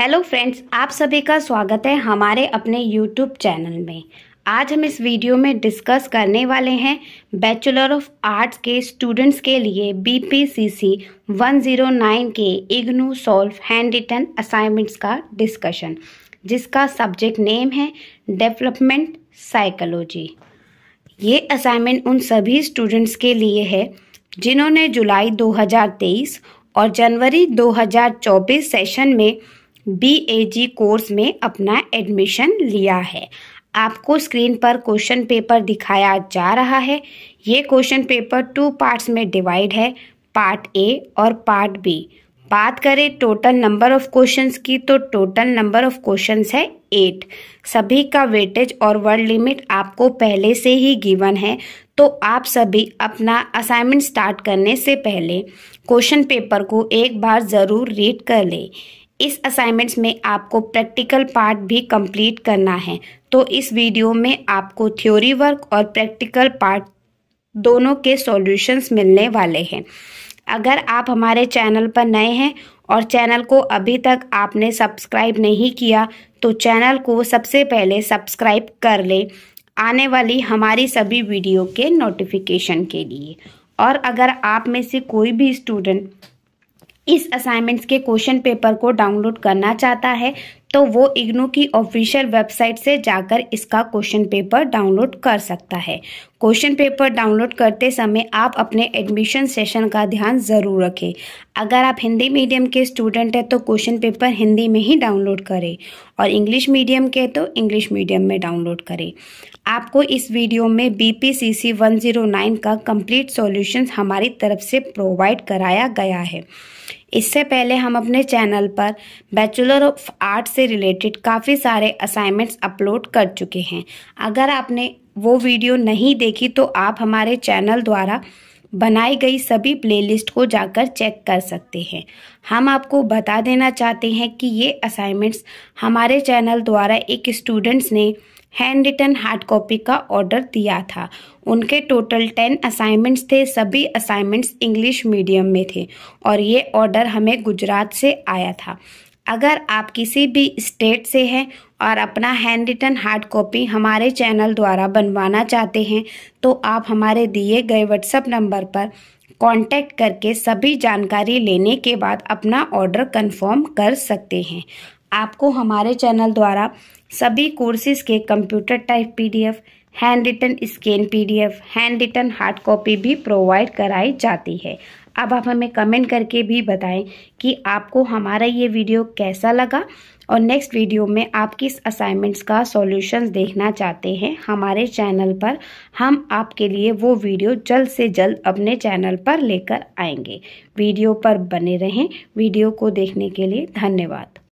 hello friends आप सभी का स्वागत है हमारे अपने यूट्यूब चैनल में आज हम इस वीडियो में डिस्कस करने वाले हैं बैचलर ऑफ आर्ट्स के स्टूडेंट्स के लिए बीपीसीसी 109 के IGNOU solve hand written assignments का डिस्कशन जिसका सब्जेक्ट नेम है डेवलपमेंट साइकोलॉजी ये असाइनमेंट उन सभी स्टूडेंट्स के लिए है जिन्होंने जुलाई 2023 और जनवरी 2024 सेशन में बीएजी कोर्स में अपना एडमिशन लिया है आपको स्क्रीन पर क्वेश्चन पेपर दिखाया जा रहा है ये क्वेश्चन पेपर टू पार्ट्स में डिवाइड है पार्ट ए और पार्ट बी बात करें टोटल नंबर ऑफ क्वेश्चंस की तो टोटल नंबर ऑफ क्वेश्चंस है एट सभी का वेटेज और वर्ड लिमिट आपको पहले से ही गिवन है तो आप सभी अपना असाइनमेंट स्टार्ट करने से पहले क्वेश्चन पेपर को एक बार ज़रूर रीड कर लें इस असाइनमेंट्स में आपको प्रैक्टिकल पार्ट भी कंप्लीट करना है तो इस वीडियो में आपको थ्योरी वर्क और प्रैक्टिकल पार्ट दोनों के सॉल्यूशंस मिलने वाले हैं अगर आप हमारे चैनल पर नए हैं और चैनल को अभी तक आपने सब्सक्राइब नहीं किया तो चैनल को सबसे पहले सब्सक्राइब कर लें आने वाली हमारी सभी वीडियो के नोटिफिकेशन के लिए और अगर आप में से कोई भी स्टूडेंट इस असाइनमेंट्स के क्वेश्चन पेपर को डाउनलोड करना चाहता है तो वो इग्नू की ऑफिशियल वेबसाइट से जाकर इसका क्वेश्चन पेपर डाउनलोड कर सकता है क्वेश्चन पेपर डाउनलोड करते समय आप अपने एडमिशन सेशन का ध्यान ज़रूर रखें अगर आप हिंदी मीडियम के स्टूडेंट हैं तो क्वेश्चन पेपर हिंदी में ही डाउनलोड करें और इंग्लिश मीडियम के तो इंग्लिश मीडियम में डाउनलोड करें आपको इस वीडियो में B P C C one zero nine का कम्प्लीट सोल्यूशन हमारी तरफ से प्रोवाइड कराया गया है इससे पहले हम अपने चैनल पर बैचलर ऑफ आर्ट से रिलेटेड काफ़ी सारे असाइनमेंट्स अपलोड कर चुके हैं अगर आपने वो वीडियो नहीं देखी तो आप हमारे चैनल द्वारा बनाई गई सभी प्लेलिस्ट को जाकर चेक कर सकते हैं हम आपको बता देना चाहते हैं कि ये असाइनमेंट्स हमारे चैनल द्वारा एक स्टूडेंट्स ने हैंड रिटन हार्ड कॉपी का ऑर्डर दिया था उनके टोटल टेन असाइनमेंट्स थे सभी असाइनमेंट्स इंग्लिश मीडियम में थे और ये ऑर्डर हमें गुजरात से आया था अगर आप किसी भी स्टेट से हैं और अपना हैंड रिटन हार्ड कॉपी हमारे चैनल द्वारा बनवाना चाहते हैं तो आप हमारे दिए गए व्हाट्सएप नंबर पर कांटेक्ट करके सभी जानकारी लेने के बाद अपना ऑर्डर कंफर्म कर सकते हैं आपको हमारे चैनल द्वारा सभी कोर्सेज के computer type PDF hand written scan PDF hand written hard copy भी प्रोवाइड कराई जाती है अब आप हमें कमेंट करके भी बताएं कि आपको हमारा ये वीडियो कैसा लगा और नेक्स्ट वीडियो में आप किस असाइनमेंट्स का सॉल्यूशंस देखना चाहते हैं हमारे चैनल पर हम आपके लिए वो वीडियो जल्द से जल्द अपने चैनल पर लेकर आएंगे वीडियो पर बने रहें वीडियो को देखने के लिए धन्यवाद